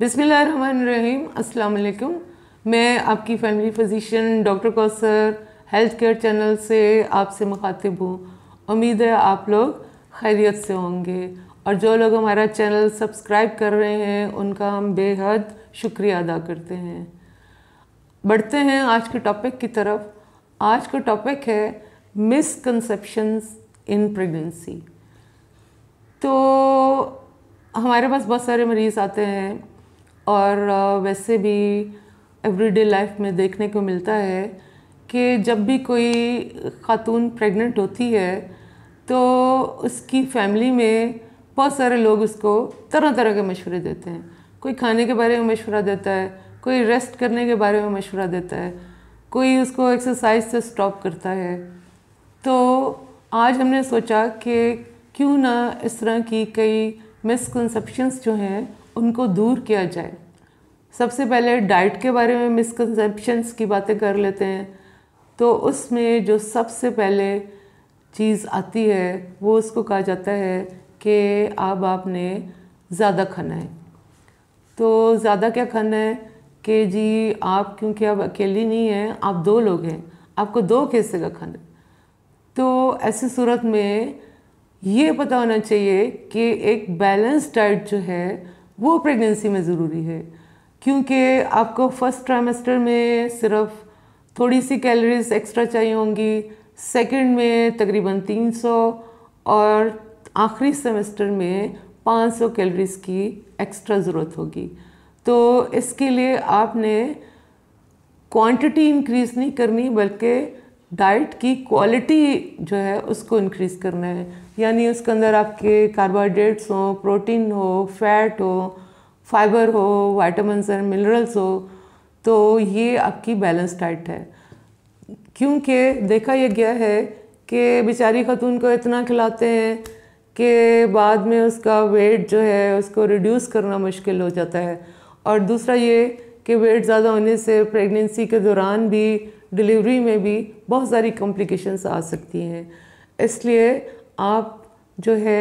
बिसमीम असलकुम मैं आपकी family physician doctor Kausar health care channel से आपसे मुखातिब हूँ उम्मीद है आप लोग खैरियत से होंगे और जो लोग हमारा चैनल सब्सक्राइब कर रहे हैं उनका हम बेहद शुक्रिया अदा करते हैं बढ़ते हैं आज के टॉपिक की तरफ आज का टॉपिक है मिसकनसेप्शंस इन प्रेगनेंसी तो हमारे पास बहुत सारे मरीज़ आते हैं और वैसे भी एवरीडे लाइफ में देखने को मिलता है कि जब भी कोई खातून प्रेग्नेंट होती है तो उसकी फैमिली में बहुत सारे लोग उसको तरह तरह के मशवरे देते हैं कोई खाने के बारे में मशवरा देता है कोई रेस्ट करने के बारे में मशवरा देता है कोई उसको एक्सरसाइज से स्टॉप करता है तो आज हमने सोचा कि क्यों ना इस तरह की कई मिसकनसप्शंस जो हैं उनको दूर किया जाए सबसे पहले डाइट के बारे में मिसकनसेप्शंस की बातें कर लेते हैं तो उसमें जो सबसे पहले चीज़ आती है वो उसको कहा जाता है कि अब आपने ज़्यादा खाना है तो ज़्यादा क्या खाना है कि जी आप क्योंकि आप अकेली नहीं हैं आप दो लोग हैं आपको दो कैसे का खाना तो ऐसी सूरत में ये पता होना चाहिए कि एक बैलेंस डाइट जो है वो प्रेगनेंसी में ज़रूरी है क्योंकि आपको फर्स्ट ट्राइमेस्टर में सिर्फ थोड़ी सी कैलोरीज एक्स्ट्रा चाहिए होंगी सेकंड में तकरीबन 300 और आखिरी सेमेस्टर में 500 कैलोरीज की एक्स्ट्रा ज़रूरत होगी तो इसके लिए आपने क्वांटिटी इंक्रीज़ नहीं करनी बल्कि डाइट की क्वालिटी जो है उसको इंक्रीज़ करना है यानी उसके अंदर आपके कार्बोहाइड्रेट्स हो प्रोटीन हो फैट हो फाइबर हो वाइटामस एंड मिनरल्स हो तो ये आपकी बैलेंस डाइट है क्योंकि देखा यह गया है कि बेचारी ख़तून को इतना खिलाते हैं कि बाद में उसका वेट जो है उसको रिड्यूस करना मुश्किल हो जाता है और दूसरा ये कि वेट ज़्यादा होने से प्रेगनेंसी के दौरान भी डिलीवरी में भी बहुत सारी कॉम्प्लिकेशंस आ सकती हैं इसलिए आप जो है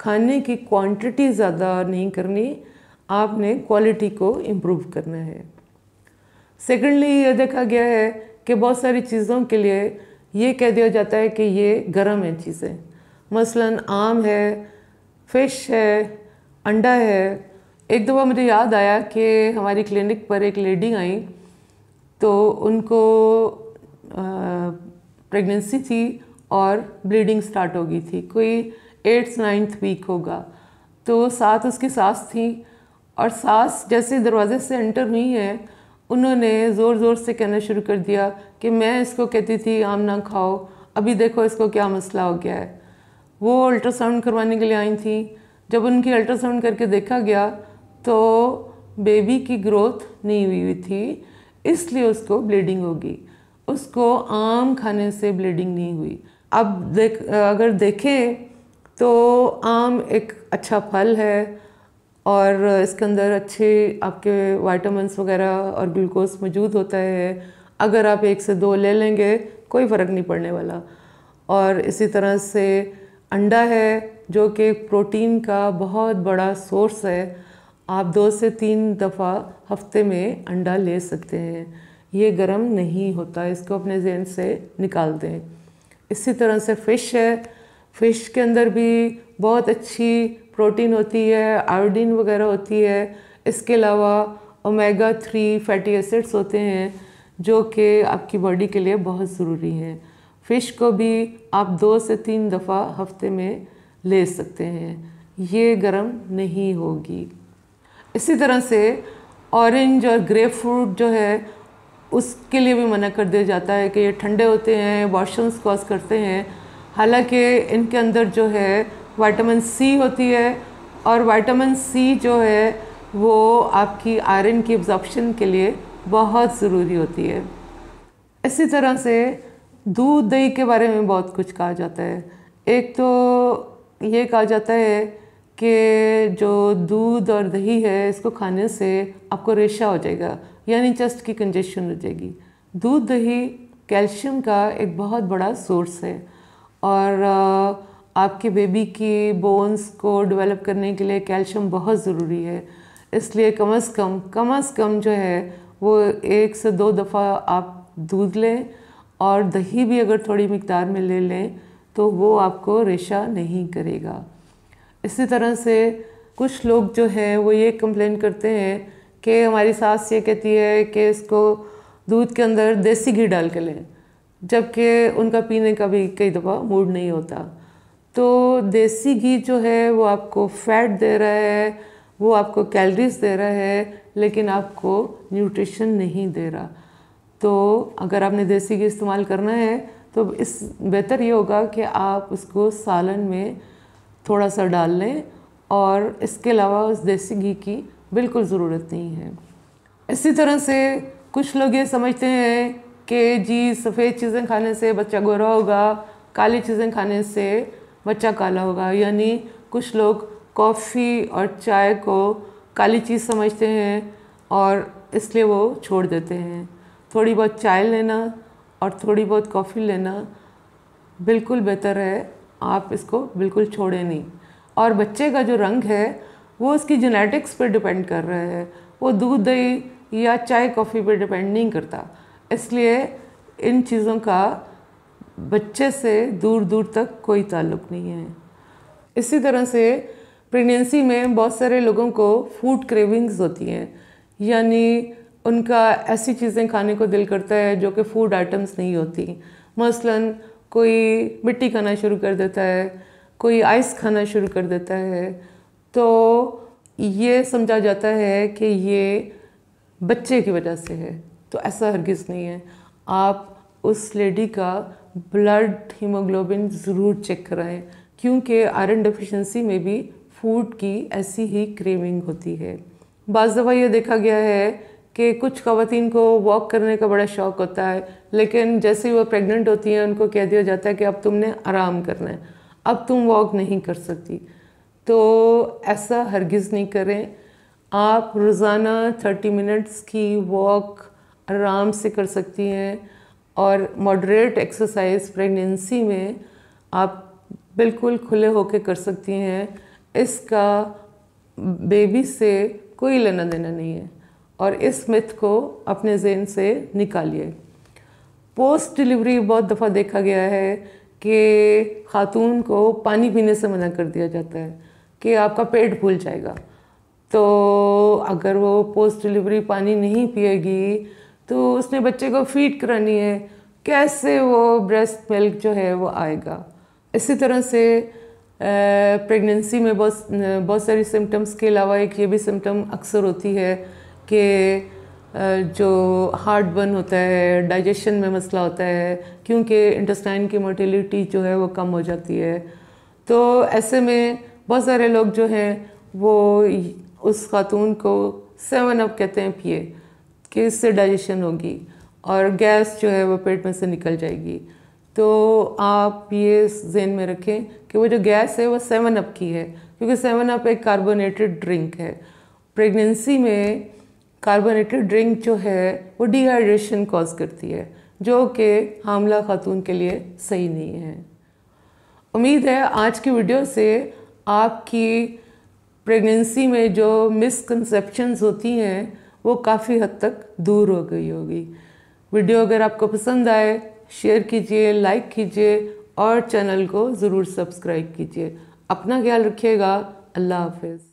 खाने की क्वांटिटी ज़्यादा नहीं करनी आपने क्वालिटी को इम्प्रूव करना है सेकेंडली यह देखा गया है कि बहुत सारी चीज़ों के लिए ये कह दिया जाता है कि ये गर्म है चीज़ें मसलन आम है फिश है अंडा है एक दफ़ा मुझे याद आया कि हमारी क्लिनिक पर एक लेडी आई तो उनको प्रेगनेंसी थी और ब्लीडिंग स्टार्ट हो गई थी कोई एट्थ नाइन्थ वीक होगा तो साथ उसकी सास थी और सास जैसे दरवाज़े से एंटर हुई है उन्होंने ज़ोर ज़ोर से कहना शुरू कर दिया कि मैं इसको कहती थी आम ना खाओ अभी देखो इसको क्या मसला हो गया है वो अल्ट्रासाउंड करवाने के लिए आई थी जब उनकी अल्ट्रासाउंड करके देखा गया तो बेबी की ग्रोथ नहीं हुई हुई थी इसलिए उसको ब्लीडिंग होगी उसको आम खाने से ब्लीडिंग नहीं हुई अब देख अगर देखें तो आम एक अच्छा फल है और इसके अंदर अच्छे आपके वाइटामस वगैरह और ग्लूकोज मौजूद होता है अगर आप एक से दो ले लेंगे कोई फ़र्क नहीं पड़ने वाला और इसी तरह से अंडा है जो कि प्रोटीन का बहुत बड़ा सोर्स है आप दो से तीन दफ़ा हफ्ते में अंडा ले सकते हैं ये गर्म नहीं होता इसको अपने जहन से निकाल दें इसी तरह से फ़िश है फ़िश के अंदर भी बहुत अच्छी प्रोटीन होती है आयोडीन वगैरह होती है इसके अलावा ओमेगा थ्री फैटी एसिड्स होते हैं जो कि आपकी बॉडी के लिए बहुत ज़रूरी हैं फ़िश को भी आप दो से तीन दफ़ा हफ्ते में ले सकते हैं ये गर्म नहीं होगी इसी तरह से ऑरेंज और ग्रे फ्रूट जो है उसके लिए भी मना कर दिया जाता है कि ये ठंडे होते हैं वॉशरूम्स कॉज करते हैं हालांकि इनके अंदर जो है वाइटामिन सी होती है और वाइटामिन सी जो है वो आपकी आयरन की एब्जॉर्बशन के लिए बहुत ज़रूरी होती है इसी तरह से दूध दही के बारे में बहुत कुछ कहा जाता है एक तो ये कहा जाता है कि जो दूध और दही है इसको खाने से आपको रेशा हो जाएगा यानी चस्ट की कंजेशन हो जाएगी दूध दही कैल्शियम का एक बहुत बड़ा सोर्स है और आपके बेबी की बोन्स को डेवलप करने के लिए कैल्शियम बहुत ज़रूरी है इसलिए कम अज़ कम कम अज़ कम जो है वो एक से दो दफ़ा आप दूध लें और दही भी अगर थोड़ी मकदार में ले लें तो वो आपको रेशा नहीं करेगा इसी तरह से कुछ लोग जो हैं वो ये कंप्लेंट करते हैं कि हमारी सास ये कहती है कि इसको दूध के अंदर देसी घी डाल के लें जबकि उनका पीने का भी कई दफ़ा मूड नहीं होता तो देसी घी जो है वो आपको फैट दे रहा है वो आपको कैलरीज दे रहा है लेकिन आपको न्यूट्रिशन नहीं दे रहा तो अगर आपने देसी घी इस्तेमाल करना है तो इस बेहतर ये होगा कि आप उसको सालन में थोड़ा सा डाल लें और इसके अलावा उस देसी घी की बिल्कुल ज़रूरत नहीं है इसी तरह से कुछ लोग ये समझते हैं कि जी सफ़ेद चीज़ें खाने से बच्चा गोरा होगा काली चीज़ें खाने से बच्चा काला होगा यानी कुछ लोग कॉफ़ी और चाय को काली चीज़ समझते हैं और इसलिए वो छोड़ देते हैं थोड़ी बहुत चाय लेना और थोड़ी बहुत कॉफ़ी लेना बिल्कुल बेहतर है आप इसको बिल्कुल छोड़ें नहीं और बच्चे का जो रंग है वो उसकी जेनेटिक्स पर डिपेंड कर रहा है वो दूध दही या चाय कॉफ़ी पर डिपेंड नहीं करता इसलिए इन चीज़ों का बच्चे से दूर दूर तक कोई ताल्लुक नहीं है इसी तरह से प्रेगनेंसी में बहुत सारे लोगों को फूड क्रेविंग्स होती हैं यानी उनका ऐसी चीज़ें खाने को दिल करता है जो कि फ़ूड आइटम्स नहीं होती मसलन कोई मिट्टी खाना शुरू कर देता है कोई आइस खाना शुरू कर देता है तो ये समझा जाता है कि ये बच्चे की वजह से है तो ऐसा हरगिज़ नहीं है आप उस लेडी का ब्लड हीमोग्लोबिन ज़रूर चेक कराएं क्योंकि आयरन डिफिशेंसी में भी फूड की ऐसी ही क्रेविंग होती है बाज़ दफ़ा यह देखा गया है कि कुछ खातन को वॉक करने का बड़ा शौक़ होता है लेकिन जैसे ही वो प्रेग्नेंट होती हैं उनको कह दिया जाता है कि अब तुमने आराम करना है अब तुम वॉक नहीं कर सकती तो ऐसा हरगिज़ नहीं करें आप रोज़ाना थर्टी मिनट्स की वॉक आराम से कर सकती हैं और मॉडरेट एक्सरसाइज प्रेगनेंसी में आप बिल्कुल खुले होकर कर सकती हैं इसका बेबी से कोई लेना देना नहीं है और इस मिथ को अपने जेन से निकालिए पोस्ट डिलीवरी बहुत दफ़ा देखा गया है कि खातून को पानी पीने से मना कर दिया जाता है कि आपका पेट भूल जाएगा तो अगर वो पोस्ट डिलीवरी पानी नहीं पिएगी तो उसने बच्चे को फीड करानी है कैसे वो ब्रेस्ट मिल्क जो है वो आएगा इसी तरह से प्रेगनेंसी में बहुत बहुत सारी सिम्टम्स के अलावा एक ये भी सिम्टम अक्सर होती है के जो हार्ट बर्न होता है डाइजेशन में मसला होता है क्योंकि इंटेस्टाइन की मोटिलिटी जो है वो कम हो जाती है तो ऐसे में बहुत सारे लोग जो हैं वो उस खातून को सेवन अप कहते हैं पिए कि इससे डाइजेशन होगी और गैस जो है वो पेट में से निकल जाएगी तो आप ये जेन में रखें कि वो जो गैस है वो सेवन अप की है क्योंकि सेवन अप एक कार्बोनेटेड ड्रिंक है प्रेगनेंसी में कार्बोनेटेड ड्रिंक जो है वो डिहाइड्रेशन कॉज करती है जो कि हामला खातून के लिए सही नहीं है उम्मीद है आज की वीडियो से आपकी प्रेगनेंसी में जो मिसकनसेप्शंस होती हैं वो काफ़ी हद तक दूर हो गई होगी वीडियो अगर आपको पसंद आए शेयर कीजिए लाइक कीजिए और चैनल को ज़रूर सब्सक्राइब कीजिए अपना ख्याल रखिएगा अल्लाह हाफिज़